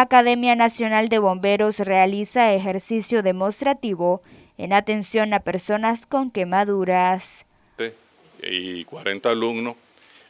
Academia Nacional de Bomberos realiza ejercicio demostrativo en atención a personas con quemaduras. Este, y 40 alumnos.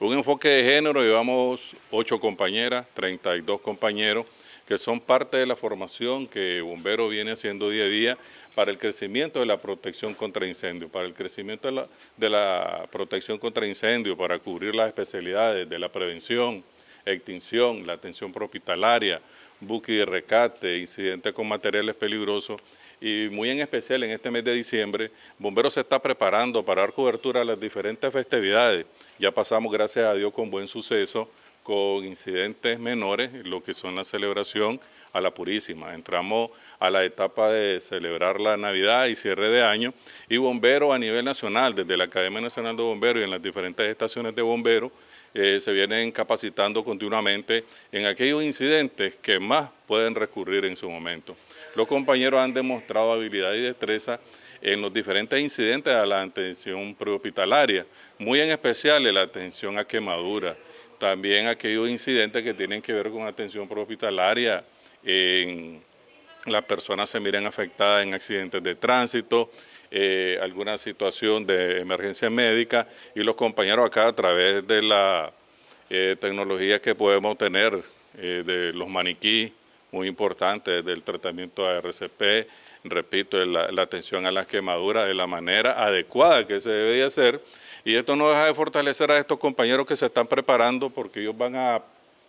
Un enfoque de género, llevamos 8 compañeras, 32 compañeros, que son parte de la formación que Bombero viene haciendo día a día para el crecimiento de la protección contra incendio, para el crecimiento de la, de la protección contra incendios, para cubrir las especialidades de la prevención, extinción, la atención propitalaria, buque de rescate, incidentes con materiales peligrosos y muy en especial en este mes de diciembre, Bomberos se está preparando para dar cobertura a las diferentes festividades. Ya pasamos, gracias a Dios, con buen suceso, con incidentes menores, lo que son la celebración a la Purísima. Entramos a la etapa de celebrar la Navidad y cierre de año y bomberos a nivel nacional, desde la Academia Nacional de Bomberos y en las diferentes estaciones de bomberos, eh, se vienen capacitando continuamente en aquellos incidentes que más pueden recurrir en su momento. Los compañeros han demostrado habilidad y destreza en los diferentes incidentes a la atención prehospitalaria, muy en especial en la atención a quemaduras, también aquellos incidentes que tienen que ver con atención prehospitalaria en las personas se miren afectadas en accidentes de tránsito, eh, alguna situación de emergencia médica y los compañeros acá a través de la eh, tecnología que podemos tener eh, de los maniquí, muy importante, del tratamiento RCP, repito, la, atención a las quemaduras de la manera adecuada que se debe hacer. Y esto no deja de fortalecer a estos compañeros que se están preparando porque ellos van a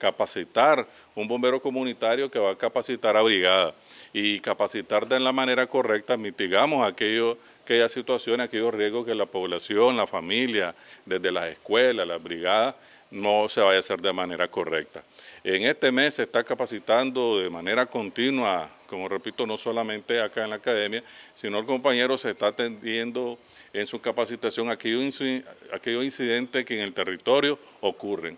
capacitar un bombero comunitario que va a capacitar a brigada y capacitar de la manera correcta, mitigamos aquellas situaciones, aquellos riesgos que la población, la familia, desde las escuelas, las brigadas, no se vaya a hacer de manera correcta. En este mes se está capacitando de manera continua, como repito, no solamente acá en la academia, sino el compañero se está atendiendo en su capacitación aquellos incidentes que en el territorio ocurren.